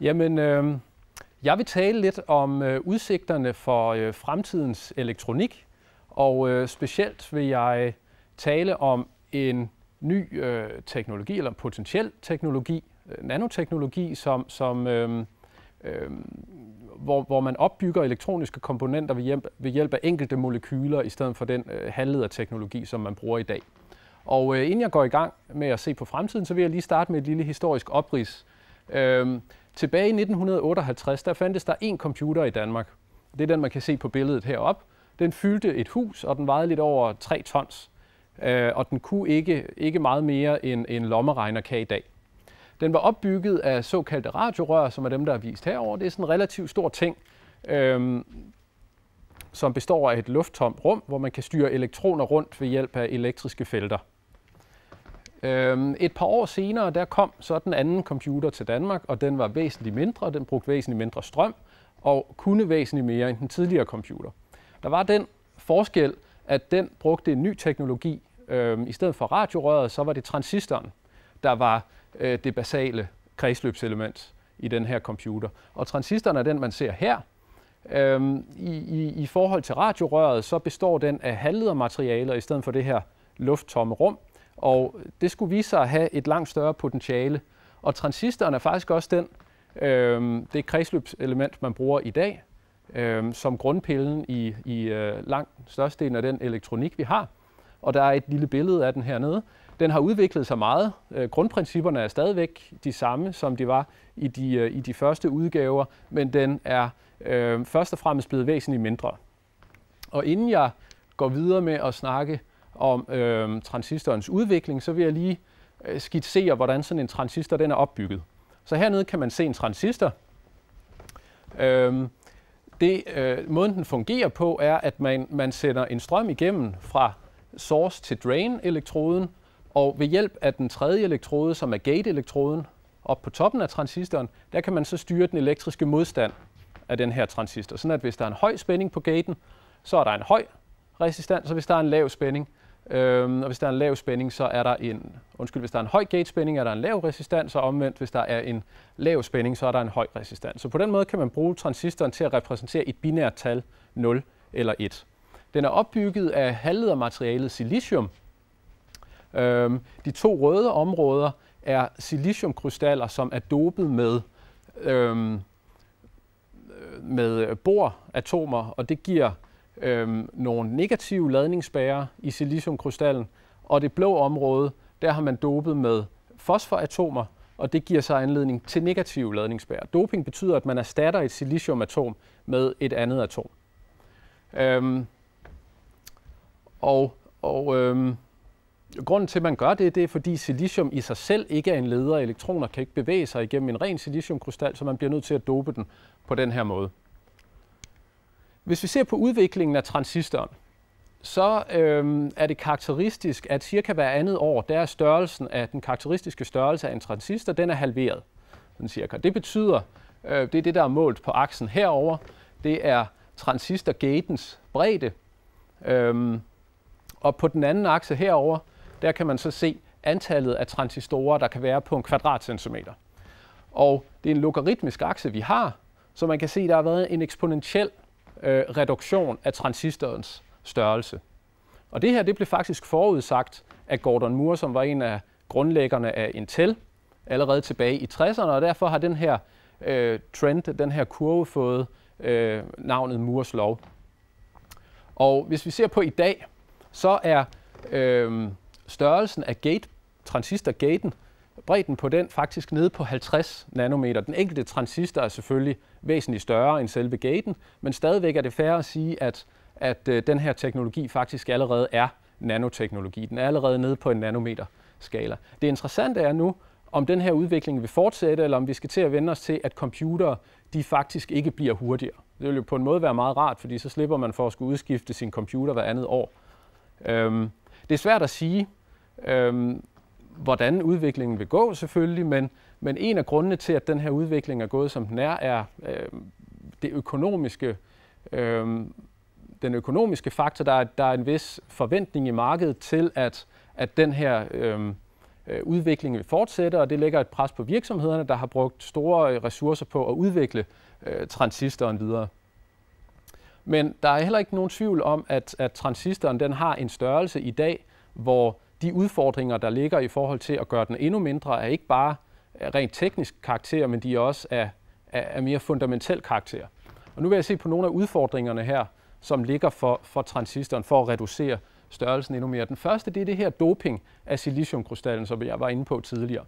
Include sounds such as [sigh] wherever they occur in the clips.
Jamen, øh, jeg vil tale lidt om øh, udsigterne for øh, fremtidens elektronik, og øh, specielt vil jeg tale om en ny øh, teknologi, eller en potentiel teknologi, øh, nanoteknologi, som, som øh, øh, hvor, hvor man opbygger elektroniske komponenter ved hjælp, ved hjælp af enkelte molekyler, i stedet for den øh, halvlederteknologi, som man bruger i dag. Og øh, inden jeg går i gang med at se på fremtiden, så vil jeg lige starte med et lille historisk oprids. Øh, Tilbage i 1958, der fandtes der én computer i Danmark. Det er den, man kan se på billedet heroppe. Den fyldte et hus, og den vejede lidt over 3 tons. Øh, og den kunne ikke, ikke meget mere end en lommeregner kan i dag. Den var opbygget af såkaldte radiorør, som er dem, der er vist herover. Det er sådan en relativt stor ting, øhm, som består af et lufttomt rum, hvor man kan styre elektroner rundt ved hjælp af elektriske felter. Øhm, et par år senere, der kom så den anden computer til Danmark, og den var væsentligt mindre, den brugte væsentligt mindre strøm, og kunne væsentligt mere end den tidligere computer. Der var den forskel, at den brugte en ny teknologi. Øhm, I stedet for radiorøret, så var det transistoren, der var øh, det basale kredsløbselement i den her computer. Og transistoren er den, man ser her. Øhm, i, i, I forhold til radiorøret, så består den af halvledermaterialer i stedet for det her lufttomme rum. Og det skulle vise sig at have et langt større potentiale. Og transistoren er faktisk også den, øh, det kredsløbselement, man bruger i dag, øh, som grundpillen i, i øh, langt størstedelen af den elektronik, vi har. Og der er et lille billede af den hernede. Den har udviklet sig meget. Øh, grundprincipperne er stadigvæk de samme, som de var i de, øh, i de første udgaver, men den er øh, først og fremmest blevet væsentligt mindre. Og inden jeg går videre med at snakke om øh, transistorens udvikling, så vil jeg lige øh, skitsere, hvordan sådan en transistor den er opbygget. Så hernede kan man se en transistor. Øh, det, øh, måden den fungerer på er, at man, man sender en strøm igennem fra source til drain-elektroden, og ved hjælp af den tredje elektrode, som er gate-elektroden, op på toppen af transistoren, der kan man så styre den elektriske modstand af den her transistor. Sådan at hvis der er en høj spænding på gaten, så er der en høj resistans, og hvis der er en lav spænding, Øhm, og hvis der er en lav spænding, så er der en, undskyld, hvis der er en høj gate-spænding, er der en lav resistans, og omvendt, hvis der er en lav spænding, så er der en høj resistans. Så på den måde kan man bruge transistoren til at repræsentere et binært tal 0 eller 1. Den er opbygget af halvledermaterialet silicium. Øhm, de to røde områder er siliciumkrystaller, som er dopet med, øhm, med boratomer, og det giver øh, nogle negative ladningsbærer i siliciumkrystallen, og det blå område, der har man dopet med fosforatomer, og det giver sig anledning til negative ladningsbærer. Doping betyder, at man erstatter et siliciumatom med et andet atom. Øhm, og og øhm, grunden til, at man gør det, det er, fordi silicium i sig selv ikke er en leder. Elektroner kan ikke bevæge sig igennem en ren siliciumkrystal, så man bliver nødt til at dope den på den her måde. Hvis vi ser på udviklingen af transistoren, så øh, er det karakteristisk, at cirka hver andet år, der er størrelsen af den karakteristiske størrelse af en transistor, den er halveret. Sådan cirka. Det betyder, øh, det er det, der er målt på aksen herover, det er transistorgatens bredde. Øh, og på den anden akse herover, der kan man så se antallet af transistorer, der kan være på en kvadratcentimeter. Og det er en logaritmisk akse, vi har, så man kan se, at der har været en eksponentiel øh, reduktion af transistorens størrelse. Og det her det blev faktisk forudsagt af Gordon Moore, som var en af grundlæggerne af Intel, allerede tilbage i 60'erne, og derfor har den her øh, trend, den her kurve, fået øh, navnet Moores lov. Og hvis vi ser på i dag, så er øh, størrelsen af gate, transistor-gaten, bredden på den faktisk nede på 50 nanometer. Den enkelte transistor er selvfølgelig væsentligt større end selve gaten, men stadigvæk er det fair at sige, at, at øh, den her teknologi faktisk allerede er nanoteknologi. Den er allerede nede på en nanometer skala. Det interessante er nu, om den her udvikling vil fortsætte, eller om vi skal til at vende os til, at computere de faktisk ikke bliver hurtigere. Det vil jo på en måde være meget rart, fordi så slipper man for at skulle udskifte sin computer hver andet år. Øhm, det er svært at sige, øhm, hvordan udviklingen vil gå selvfølgelig, men, men en af grundene til, at den her udvikling er gået som den er, er øh, det økonomiske, øh, den økonomiske faktor. Der er, der er en vis forventning i markedet til, at, at den her øh, øh udvikling vil fortsætte, og det lægger et pres på virksomhederne, der har brugt store øh, ressourcer på at udvikle øh, transistoren videre. Men der er heller ikke nogen tvivl om, at, at transistoren den har en størrelse i dag, hvor de udfordringer, der ligger i forhold til at gøre den endnu mindre, er ikke bare rent teknisk karakter, men de er også af, af, af mere fundamentel karakter. Og nu vil jeg se på nogle af udfordringerne her, som ligger for, for transistoren for at reducere størrelsen endnu mere. Den første det er det her doping af siliciumkrystallen, som jeg var inde på tidligere.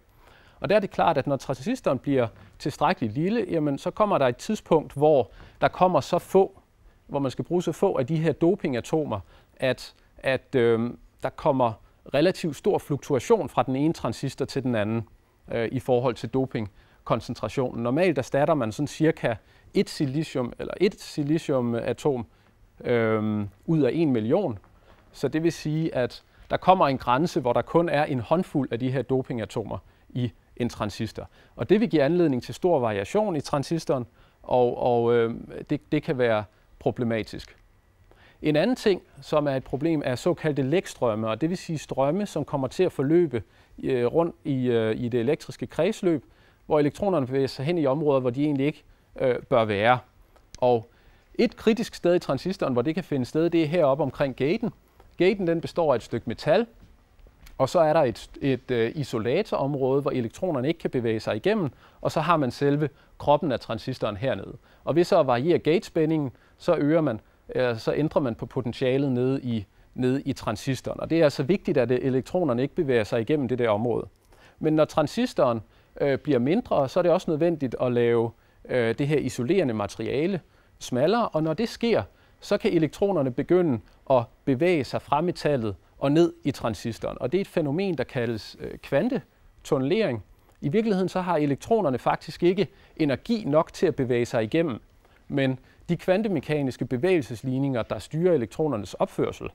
Og der er det klart, at når transistoren bliver tilstrækkeligt lille, jamen, så kommer der et tidspunkt, hvor der kommer så få, hvor man skal bruge så få af de her dopingatomer, at, at øh, der kommer relativt stor fluktuation fra den ene transistor til den anden øh, i forhold til dopingkoncentrationen. Normalt erstatter man sådan cirka et silicium eller et siliciumatom øh, ud af en million. Så det vil sige, at der kommer en grænse, hvor der kun er en håndfuld af de her dopingatomer i en transistor. Og det vil give anledning til stor variation i transistoren, og, og øh, det, det kan være problematisk. En anden ting, som er et problem, er såkaldte lækstrømme, og det vil sige strømme, som kommer til at forløbe øh, rundt i, øh, i det elektriske kredsløb, hvor elektronerne bevæger sig hen i områder, hvor de egentlig ikke øh, bør være. Og et kritisk sted i transistoren, hvor det kan finde sted, det er heroppe omkring gaten. Gaten den består af et stykke metal, og så er der et, et øh, isolatorområde, hvor elektronerne ikke kan bevæge sig igennem, og så har man selve kroppen af transistoren hernede. Og ved så at variere gatespændingen, så øger man Øh, så ændrer man på potentialet nede i, nede i transistoren. Og det er altså vigtigt, at øh, elektronerne ikke bevæger sig igennem det der område. Men når transistoren øh, bliver mindre, så er det også nødvendigt at lave øh, det her isolerende materiale smallere, og når det sker, så kan elektronerne begynde at bevæge sig fra metallet og ned i transistoren. Og det er et fænomen, der kaldes øh, kvantetunnelering. I virkeligheden så har elektronerne faktisk ikke energi nok til at bevæge sig igennem, men de kvantemekaniske bevægelsesligninger, der styrer elektronernes opførsel,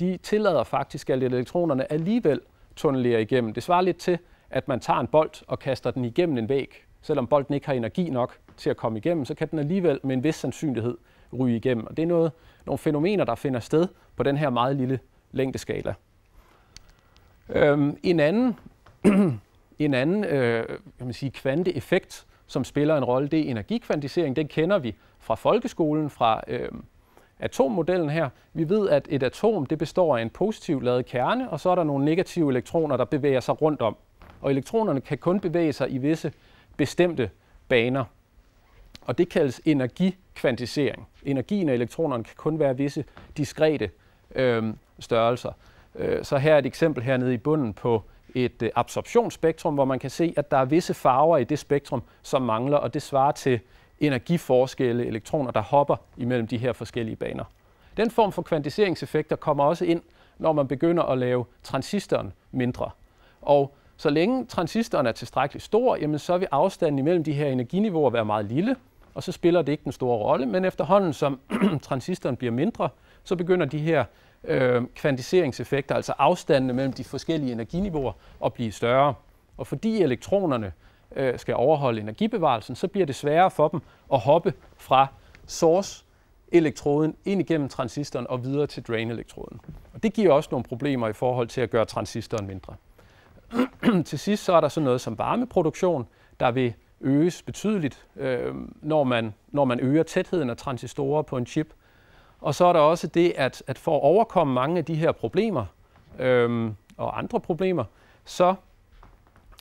de tillader faktisk, at elektronerne alligevel tunnelerer igennem. Det svarer lidt til, at man tager en bold og kaster den igennem en væg. Selvom bolden ikke har energi nok til at komme igennem, så kan den alligevel med en vis sandsynlighed ryge igennem. Og det er noget, nogle fænomener, der finder sted på den her meget lille længdeskala. Øhm, en anden, [clears throat] en anden øh, kan man sige, kvanteeffekt, som spiller en rolle, det er energikvantisering. Den kender vi fra folkeskolen, fra øh, atommodellen her. Vi ved, at et atom det består af en positiv ladet kerne, og så er der nogle negative elektroner, der bevæger sig rundt om. Og elektronerne kan kun bevæge sig i visse bestemte baner. Og det kaldes energikvantisering. Energien af elektronerne kan kun være visse diskrete øhm, øh, størrelser. Så her er et eksempel hernede i bunden på et øh, absorptionsspektrum, hvor man kan se, at der er visse farver i det spektrum, som mangler, og det svarer til energiforskelle, elektroner, der hopper imellem de her forskellige baner. Den form for kvantiseringseffekter kommer også ind, når man begynder at lave transistoren mindre. Og så længe transistoren er tilstrækkeligt stor, jamen så vil afstanden imellem de her energiniveauer være meget lille, og så spiller det ikke den store rolle, men efterhånden som [clears throat] transistoren bliver mindre, så begynder de her øh, kvantiseringseffekter, altså afstandene mellem de forskellige energiniveauer, at blive større. Og fordi elektronerne øh, skal overholde energibevarelsen, så bliver det sværere for dem at hoppe fra source elektroden ind igennem transistoren og videre til drain-elektroden. Og det giver også nogle problemer i forhold til at gøre transistoren mindre. [clears throat] til sidst så er der sådan noget som varmeproduktion, der vil øges betydeligt, øh, når, man, når man øger tætheden af transistorer på en chip, og så er der også det, at, at for at overkomme mange af de her problemer øhm, og andre problemer, så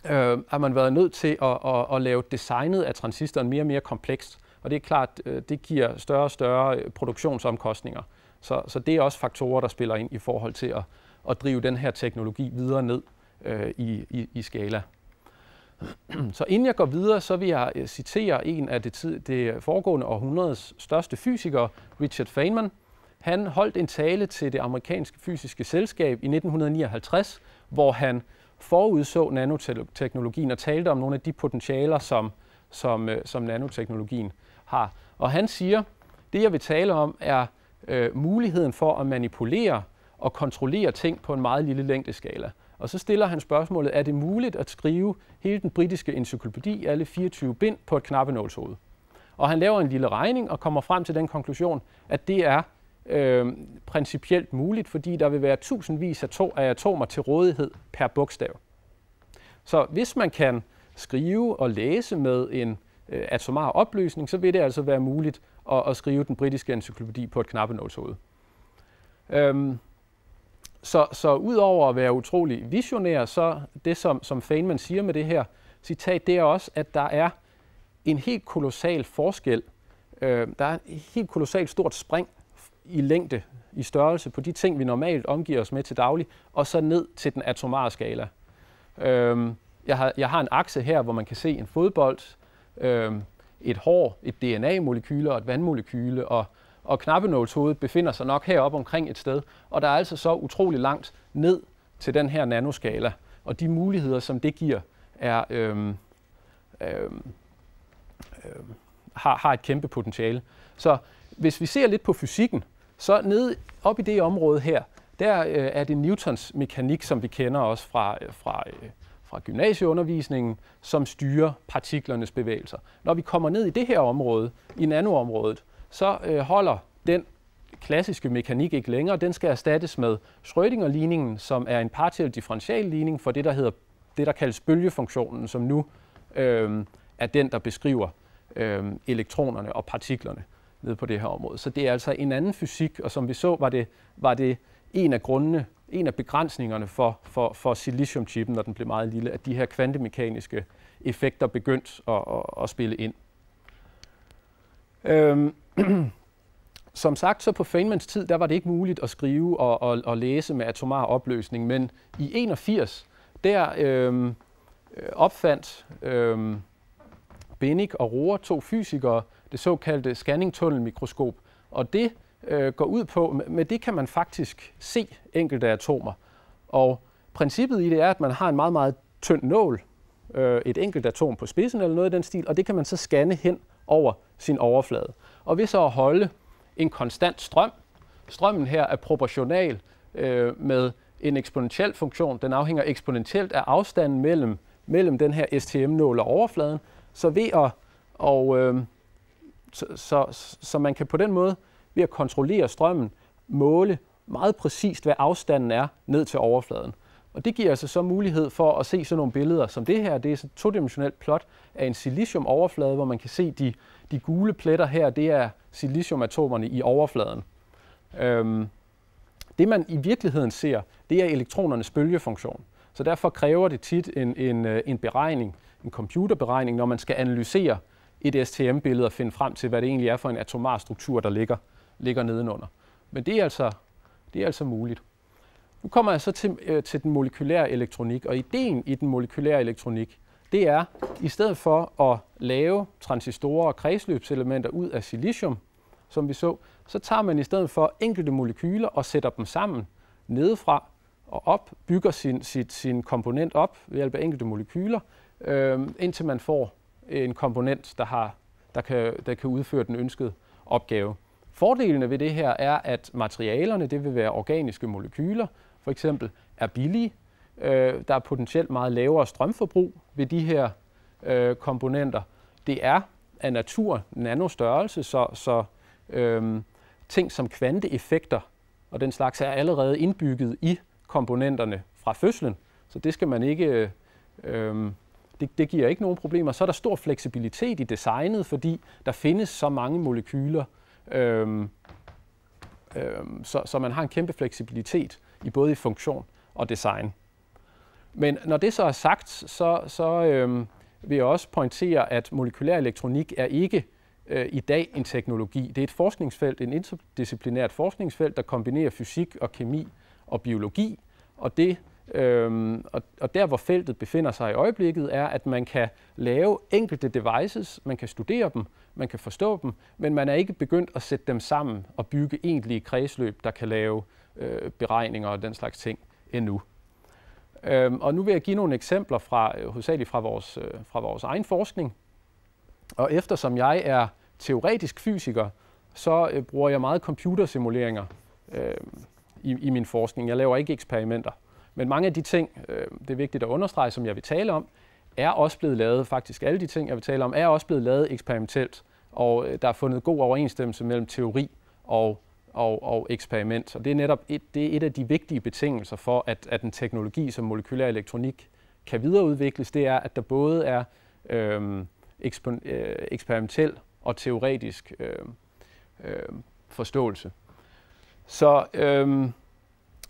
øh, har man været nødt til at, at, at lave designet af transistoren mere og mere komplekst. Og det er klart, øh, det giver større og større øh, produktionsomkostninger. Så, så det er også faktorer, der spiller ind i forhold til at, at drive den her teknologi videre ned øh, i, i, i skala. [clears throat] Så inden jeg går videre, så vil jeg øh, citere en af det, tid, det foregående århundredes største fysikere, Richard Feynman. Han holdt en tale til det amerikanske fysiske selskab i 1959, hvor han forudså nanoteknologien og talte om nogle af de potentialer, som, som, øh, som nanoteknologien har. Og han siger, det jeg vil tale om er øh, muligheden for at manipulere og kontrollere ting på en meget lille længdeskala. Og så stiller han spørgsmålet, er det muligt at skrive hele den britiske encyklopædi, alle 24 bind, på et knappenålshoved? Og han laver en lille regning og kommer frem til den konklusion, at det er øh, principielt muligt, fordi der vil være tusindvis af, to, af atomer til rådighed per bogstav. Så hvis man kan skrive og læse med en øh, atomar opløsning, så vil det altså være muligt at, at skrive den britiske encyklopædi på et knappenålshoved. Øhm, så, så udover at være utrolig visionær, så det som, som Feynman siger med det her citat, det er også, at der er en helt kolossal forskel. Øh, der er et helt kolossalt stort spring i længde, i størrelse på de ting, vi normalt omgiver os med til daglig, og så ned til den atomare skala. Øh, jeg, har, jeg har en akse her, hvor man kan se en fodbold, øh, et hår, et DNA-molekyle og et vandmolekyle, og og knappenålshovedet befinder sig nok heroppe omkring et sted, og der er altså så utrolig langt ned til den her nanoskala, og de muligheder, som det giver, er, øhm, øhm, øhm, har, har et kæmpe potentiale. Så hvis vi ser lidt på fysikken, så nede op i det område her, der øh, er det Newtons mekanik, som vi kender også fra, øh, fra, øh, fra gymnasieundervisningen, som styrer partiklernes bevægelser. Når vi kommer ned i det her område, i nanoområdet, så øh, holder den klassiske mekanik ikke længere. Den skal erstattes med Schrödinger-ligningen, som er en partiel differentialligning for det, der hedder det, der kaldes bølgefunktionen, som nu øh, er den, der beskriver øh, elektronerne og partiklerne nede på det her område. Så det er altså en anden fysik, og som vi så, var det, var det en af grundene, en af begrænsningerne for, for, for siliciumchippen, når den blev meget lille, at de her kvantemekaniske effekter begyndte at, at, at spille ind. Øhm, [clears throat] som sagt, så på Feynmans tid, der var det ikke muligt at skrive og, og, og læse med atomar opløsning, men i 81, der øhm, øh, opfandt øhm, Bennick og Rohr, to fysikere, det såkaldte scanning og det øh, går ud på, med det kan man faktisk se enkelte atomer. Og princippet i det er, at man har en meget, meget tynd nål, øh, et enkelt atom på spidsen eller noget i den stil, og det kan man så scanne hen over sin overflade. Og ved så at holde en konstant strøm, strømmen her er proportional øh, med en eksponentiel funktion. Den afhænger eksponentielt af afstanden mellem, mellem den her STM-nål og overfladen. Så ved at, og, øh, så, så, så man kan på den måde, ved at kontrollere strømmen, måle meget præcist, hvad afstanden er ned til overfladen. Og det giver altså så mulighed for at se sådan nogle billeder som det her. Det er et todimensionelt plot af en siliciumoverflade, hvor man kan se de, de gule pletter her, det er siliciumatomerne i overfladen. Øhm, det man i virkeligheden ser, det er elektronernes bølgefunktion. Så derfor kræver det tit en, en, øh, en beregning, en computerberegning, når man skal analysere et STM-billede og finde frem til, hvad det egentlig er for en atomar struktur, der ligger, ligger nedenunder. Men det er altså, det er altså muligt. Nu kommer jeg så til, øh, til den molekylære elektronik, og ideen i den molekylære elektronik, det er, i stedet for at lave transistorer og kredsløbselementer ud af silicium, som vi så, så tager man i stedet for enkelte molekyler og sætter dem sammen nedefra og op, bygger sin, sit, sin komponent op ved hjælp af enkelte molekyler, øh, indtil man får en komponent, der, har, der, kan, der kan udføre den ønskede opgave. Fordelene ved det her er, at materialerne det vil være organiske molekyler, for eksempel, er billige. Øh, der er potentielt meget lavere strømforbrug ved de her øh, komponenter. Det er af natur nanostørrelse, så, så øh, ting som kvanteeffekter og den slags er allerede indbygget i komponenterne fra fødslen, så det skal man ikke... Øh, øhm, det, det giver ikke nogen problemer. Så er der stor fleksibilitet i designet, fordi der findes så mange molekyler, øh, øh, så, så man har en kæmpe fleksibilitet i både i funktion og design. Men når det så er sagt, så, så øh, vil jeg også pointere, at molekylær elektronik er ikke øh, i dag en teknologi. Det er et forskningsfelt, en interdisciplinært forskningsfelt, der kombinerer fysik og kemi og biologi. Og, det, øh, og, og der, hvor feltet befinder sig i øjeblikket, er, at man kan lave enkelte devices, man kan studere dem, man kan forstå dem, men man er ikke begyndt at sætte dem sammen og bygge egentlige kredsløb, der kan lave øh, beregninger og den slags ting endnu. Øhm, og nu vil jeg give nogle eksempler fra, øh, hovedsageligt fra vores, øh, fra vores egen forskning. Og eftersom jeg er teoretisk fysiker, så øh, bruger jeg meget computersimuleringer øh, i, i min forskning. Jeg laver ikke eksperimenter. Men mange af de ting, øh, det er vigtigt at understrege, som jeg vil tale om, er også blevet lavet, faktisk alle de ting, jeg vil tale om, er også blevet lavet eksperimentelt. Og øh, der er fundet god overensstemmelse mellem teori og og, og eksperiment. Og det er netop et, det er et af de vigtige betingelser for, at, at en teknologi som molekylær elektronik kan videreudvikles, det er, at der både er øhm, eksper, øh, eksperimentel og teoretisk øh, øh, forståelse. Så øhm,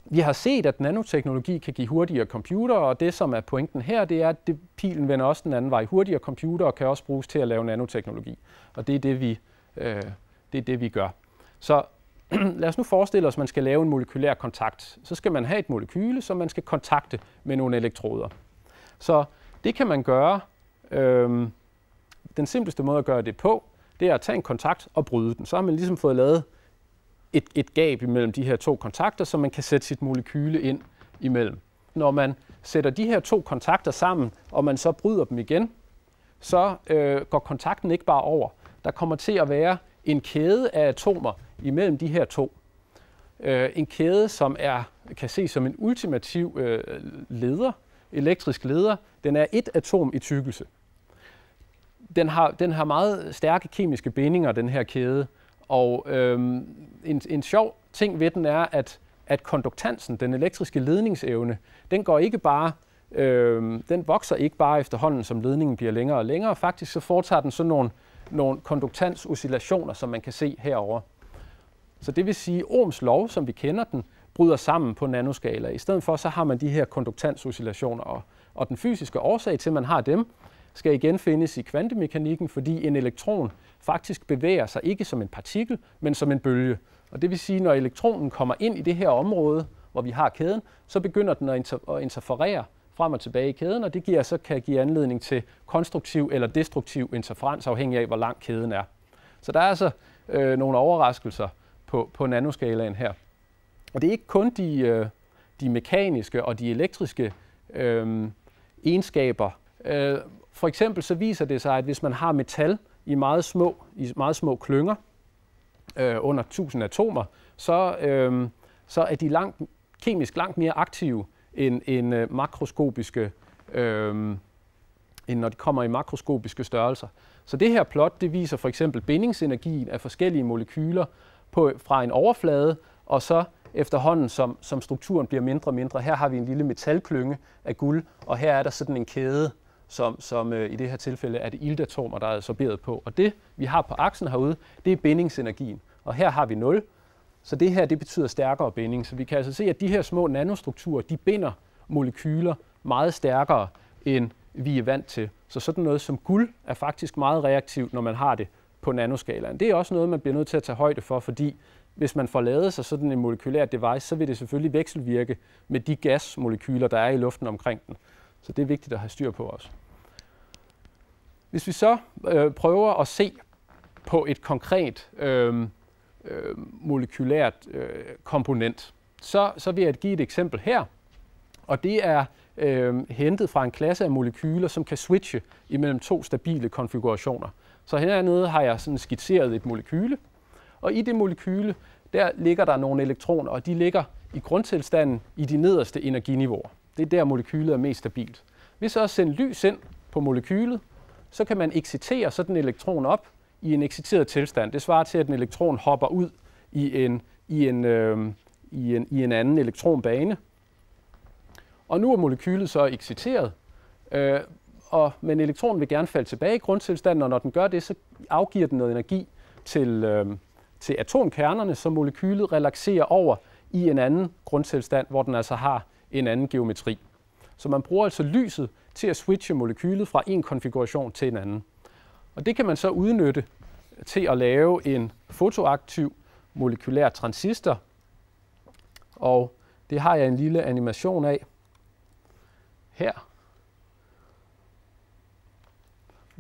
vi har set, at nanoteknologi kan give hurtigere computer, og det, som er pointen her, det er, at det, pilen vender også den anden vej. Hurtigere computer kan også bruges til at lave nanoteknologi, og det er det, vi, øh, det, er det, vi gør. Så [clears throat] lad os nu forestille os, at man skal lave en molekylær kontakt. Så skal man have et molekyle, som man skal kontakte med nogle elektroder. Så det kan man gøre. Øhm, den simpleste måde at gøre det på, det er at tage en kontakt og bryde den. Så har man ligesom fået lavet et, et gab imellem de her to kontakter, så man kan sætte sit molekyle ind imellem. Når man sætter de her to kontakter sammen, og man så bryder dem igen, så øh, går kontakten ikke bare over. Der kommer til at være en kæde af atomer, imellem de her to. Øh, en kæde, som er, kan ses som en ultimativ øh, leder, elektrisk leder, den er et atom i tykkelse. Den har, den har meget stærke kemiske bindinger, den her kæde. Og øhm, en, en sjov ting ved den er, at, at konduktansen, den elektriske ledningsevne, den går ikke bare øhm, den vokser ikke bare efterhånden, som ledningen bliver længere og længere. Faktisk så foretager den sådan nogle, nogle konduktans-oscillationer, som man kan se herover. Så det vil sige, at Ohms lov, som vi kender den, bryder sammen på nanoskala. I stedet for, så har man de her konduktansoscillationer, og, og den fysiske årsag til, at man har dem, skal igen findes i kvantemekanikken, fordi en elektron faktisk bevæger sig ikke som en partikel, men som en bølge. Og det vil sige, at når elektronen kommer ind i det her område, hvor vi har kæden, så begynder den at, inter- at interferere frem og tilbage i kæden, og det giver, så kan give anledning til konstruktiv eller destruktiv interferens, afhængig af, hvor lang kæden er. Så der er altså øh, nogle overraskelser på, på nanoskalaen her. Og det er ikke kun de, øh, de mekaniske og de elektriske øh, egenskaber. Øh, for eksempel så viser det sig, at hvis man har metal i meget små, i meget små klynger, øh, under 1000 atomer, så, øh, så er de langt, kemisk langt mere aktive end, end øh, makroskopiske, øh, end når de kommer i makroskopiske størrelser. Så det her plot det viser for eksempel bindingsenergien af forskellige molekyler, på, fra en overflade, og så efterhånden, som, som strukturen bliver mindre og mindre. Her har vi en lille metalklynge af guld, og her er der sådan en kæde, som, som øh, i det her tilfælde er det ildatomer, der er absorberet på. Og det, vi har på aksen herude, det er bindingsenergien. Og her har vi 0, så det her det betyder stærkere binding. Så vi kan altså se, at de her små nanostrukturer, de binder molekyler meget stærkere, end vi er vant til. Så sådan noget som guld er faktisk meget reaktivt, når man har det på nanoskalaen. Det er også noget, man bliver nødt til at tage højde for, fordi hvis man får lavet sig sådan en molekylær device, så vil det selvfølgelig vekselvirke med de gasmolekyler, der er i luften omkring den. Så det er vigtigt at have styr på også. Hvis vi så øh, prøver at se på et konkret øh, øh, molekylært øh, komponent, så, så vil jeg give et eksempel her. Og det er øh, hentet fra en klasse af molekyler, som kan switche imellem to stabile konfigurationer. Så hernede har jeg sådan skitseret et molekyle, og i det molekyle, der ligger der nogle elektroner, og de ligger i grundtilstanden i de nederste energiniveauer. Det er der, molekylet er mest stabilt. Hvis jeg også sender lys ind på molekylet, så kan man excitere sådan en elektron op i en exciteret tilstand. Det svarer til, at en elektron hopper ud i en, i en, øh, i en, i en anden elektronbane. Og nu er molekylet så exciteret, øh, og, men elektronen vil gerne falde tilbage i grundtilstanden, og når den gør det, så afgiver den noget energi til, øh, til atomkernerne, så molekylet relaxerer over i en anden grundtilstand, hvor den altså har en anden geometri. Så man bruger altså lyset til at switche molekylet fra en konfiguration til en anden. Og det kan man så udnytte til at lave en fotoaktiv molekylær transistor. Og det har jeg en lille animation af her.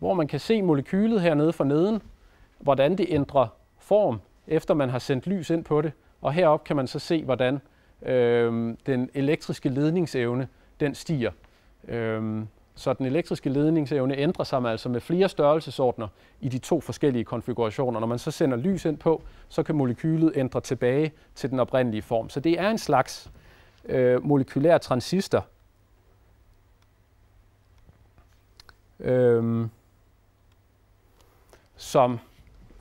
hvor man kan se molekylet hernede for neden, hvordan det ændrer form, efter man har sendt lys ind på det. Og heroppe kan man så se, hvordan øh, den elektriske ledningsevne den stiger. Øh, så den elektriske ledningsevne ændrer sig altså med flere størrelsesordner i de to forskellige konfigurationer. Når man så sender lys ind på, så kan molekylet ændre tilbage til den oprindelige form. Så det er en slags øh, molekylær transistor. Øh, som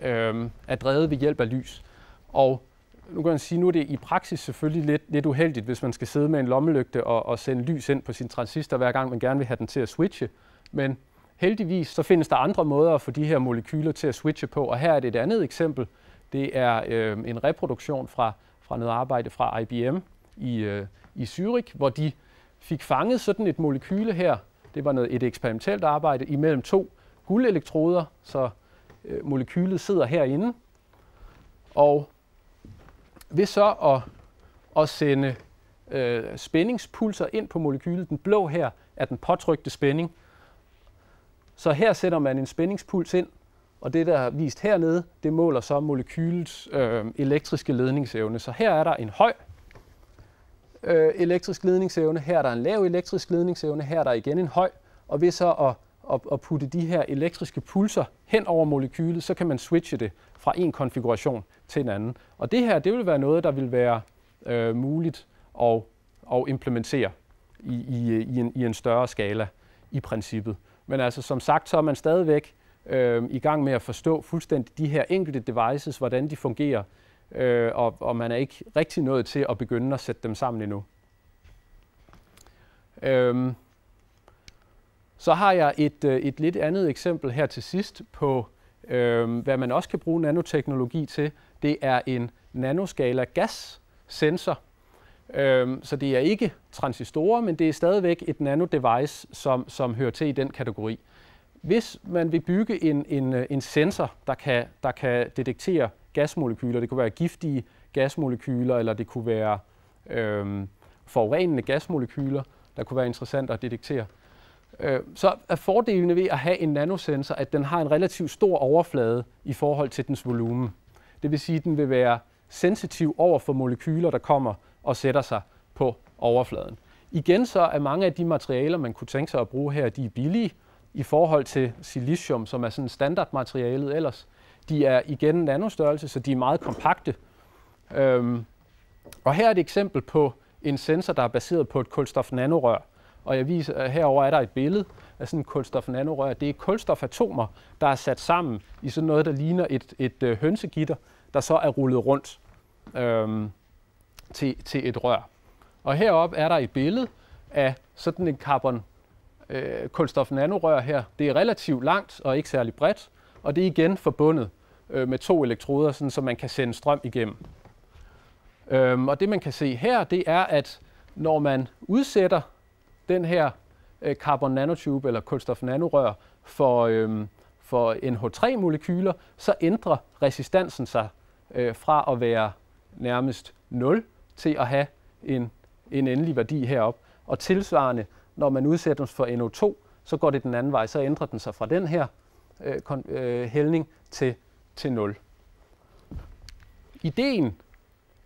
øh, er drevet ved hjælp af lys. Og nu kan man sige, nu er det i praksis selvfølgelig lidt, lidt uheldigt, hvis man skal sidde med en lommelygte og, og sende lys ind på sin transistor, hver gang man gerne vil have den til at switche. Men heldigvis så findes der andre måder at få de her molekyler til at switche på, og her er det et andet eksempel. Det er øh, en reproduktion fra, fra noget arbejde fra IBM i, øh, i Zürich, hvor de fik fanget sådan et molekyle her. Det var noget, et eksperimentelt arbejde imellem to guldelektroder, så øh, molekylet sidder herinde. Og ved så at, at sende øh, spændingspulser ind på molekylet, den blå her er den påtrykte spænding. Så her sætter man en spændingspuls ind, og det, der er vist hernede, det måler så molekylets øh, elektriske ledningsevne. Så her er der en høj øh, elektrisk ledningsevne, her er der en lav elektrisk ledningsevne, her er der igen en høj, og ved så at at, putte de her elektriske pulser hen over molekylet, så kan man switche det fra en konfiguration til en anden. Og det her, det vil være noget, der vil være øh, muligt at, at implementere i, i, i, en, i en større skala i princippet. Men altså som sagt, så er man stadigvæk øh, i gang med at forstå fuldstændig de her enkelte devices, hvordan de fungerer, øh, og, og man er ikke rigtig nået til at begynde at sætte dem sammen endnu. Øh, så har jeg et, øh, et lidt andet eksempel her til sidst på, øh, hvad man også kan bruge nanoteknologi til. Det er en nanoskala gassensor. Øh, så det er ikke transistorer, men det er stadigvæk et nanodevice, som, som hører til i den kategori. Hvis man vil bygge en, en, øh, en sensor, der kan, der kan detektere gasmolekyler, det kunne være giftige gasmolekyler, eller det kunne være øh, forurenende gasmolekyler, der kunne være interessant at detektere, Øh, så er fordelene ved at have en nanosensor, at den har en relativt stor overflade i forhold til dens volumen. Det vil sige, at den vil være sensitiv over for molekyler, der kommer og sætter sig på overfladen. Igen så er mange af de materialer, man kunne tænke sig at bruge her, de er billige i forhold til silicium, som er sådan standardmaterialet ellers. De er igen nanostørrelse, så de er meget kompakte. Øhm, og her er et eksempel på en sensor, der er baseret på et kulstof nanorør og jeg viser, herover er der et billede af sådan en kulstof nanorør. Det er kulstofatomer, der er sat sammen i sådan noget, der ligner et, et, øh, hønsegitter, der så er rullet rundt øhm, til, til et rør. Og heroppe er der et billede af sådan en carbon øh, kulstof nanorør her. Det er relativt langt og ikke særlig bredt, og det er igen forbundet øh, med to elektroder, sådan, så man kan sende strøm igennem. Øhm, og det man kan se her, det er, at når man udsætter den her øh, carbon nanotube eller kulstof nanorør for, øh, for NH3-molekyler, så ændrer resistansen sig øh, fra at være nærmest 0 til at have en, en endelig værdi herop. Og tilsvarende, når man udsætter for NO2, så går det den anden vej, så ændrer den sig fra den her øh, øh, hældning til, til 0. Ideen,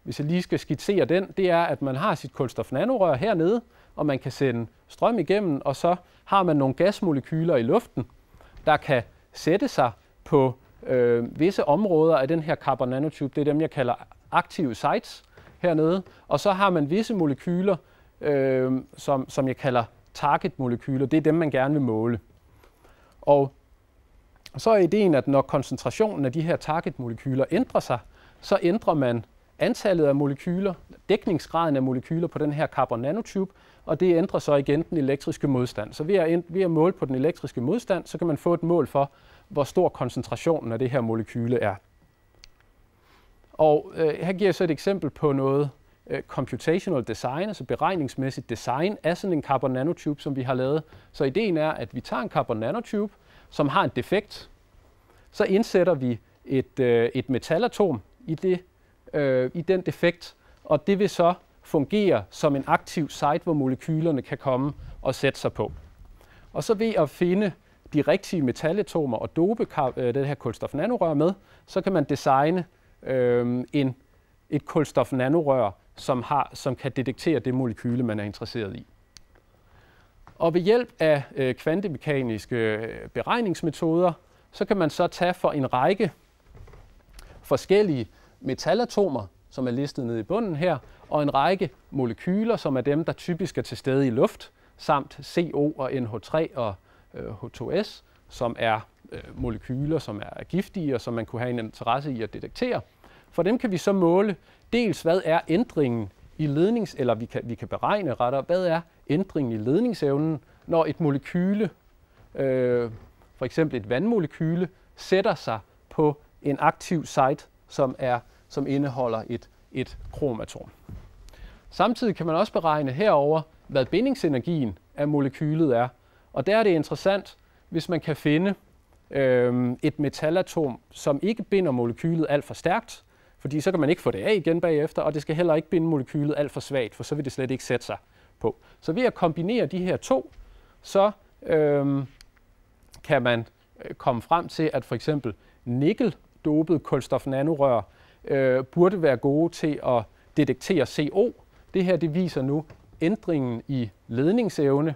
hvis jeg lige skal skitsere den, det er, at man har sit kulstof nanorør hernede, og man kan sende strøm igennem, og så har man nogle gasmolekyler i luften, der kan sætte sig på øh, visse områder af den her carbon nanotube. Det er dem, jeg kalder aktive sites hernede. Og så har man visse molekyler, øh, som, som jeg kalder target-molekyler. Det er dem, man gerne vil måle. Og så er ideen, at når koncentrationen af de her target-molekyler ændrer sig, så ændrer man antallet af molekyler, dækningsgraden af molekyler på den her carbon nanotube, og det ændrer så igen den elektriske modstand. Så ved at, ved at måle på den elektriske modstand, så kan man få et mål for, hvor stor koncentrationen af det her molekyle er. Og øh, her giver jeg så et eksempel på noget øh, computational design, altså beregningsmæssigt design af sådan en carbon nanotube, som vi har lavet. Så ideen er, at vi tager en carbon nanotube, som har en defekt, så indsætter vi et, øh, et metalatom i det øh, i den defekt, og det vil så fungere som en aktiv site, hvor molekylerne kan komme og sætte sig på. Og så ved at finde de rigtige metalletomer og dope øh, det her kulstof nanorør med, så kan man designe øh, en, et kulstof nanorør, som, har, som kan detektere det molekyle, man er interesseret i. Og ved hjælp af øh, kvantemekaniske øh, beregningsmetoder, så kan man så tage for en række forskellige metalatomer, som er listet nede i bunden her, og en række molekyler, som er dem, der typisk er til stede i luft, samt CO og NH3 og H2S, øh, som er øh, molekyler, som er giftige og som man kunne have en interesse i at detektere. For dem kan vi så måle dels, hvad er ændringen i lednings, eller vi kan, vi kan beregne retter, hvad er ændringen i ledningsevnen, når et molekyle, øh, for eksempel et vandmolekyle, sætter sig på en aktiv site, som er som indeholder et, et kromatom. Samtidig kan man også beregne herover, hvad bindingsenergien af molekylet er. Og der er det interessant, hvis man kan finde øh, et metalatom, som ikke binder molekylet alt for stærkt, fordi så kan man ikke få det af igen bagefter, og det skal heller ikke binde molekylet alt for svagt, for så vil det slet ikke sætte sig på. Så ved at kombinere de her to, så øh, kan man øh, komme frem til, at for eksempel nikkeldopet kulstof nanorør øh, burde være gode til at detektere CO. Det her det viser nu ændringen i ledningsevne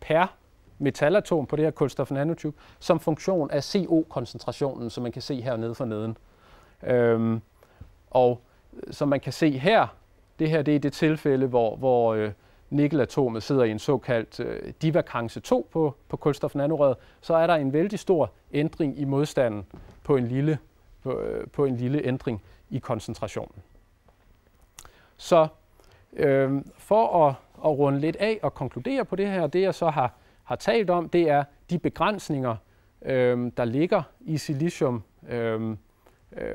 per metalatom på det her kulstof nanotube som funktion af CO-koncentrationen, som man kan se hernede for neden. Øhm, og øh, som man kan se her, det her det er det tilfælde, hvor, hvor øh, nikkelatomet sidder i en såkaldt øh, divakance 2 på, på kulstof så er der en vældig stor ændring i modstanden på en lille på, øh, på en lille ændring i koncentrationen. Så øh, for at, at runde lidt af og konkludere på det her, det jeg så har, har talt om, det er de begrænsninger, øh, der ligger i silicium. Øh, øh,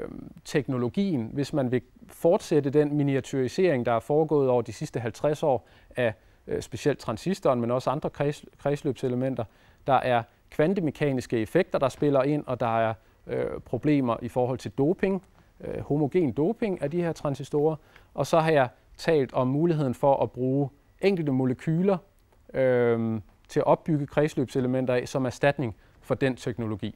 teknologien, hvis man vil fortsætte den miniaturisering, der er foregået over de sidste 50 år af øh, specielt transistoren, men også andre kreds, kredsløbselementer. Der er kvantemekaniske effekter, der spiller ind, og der er øh, problemer i forhold til doping, øh, homogen doping af de her transistorer. Og så har jeg talt om muligheden for at bruge enkelte molekyler øh, til at opbygge kredsløbselementer af som erstatning for den teknologi.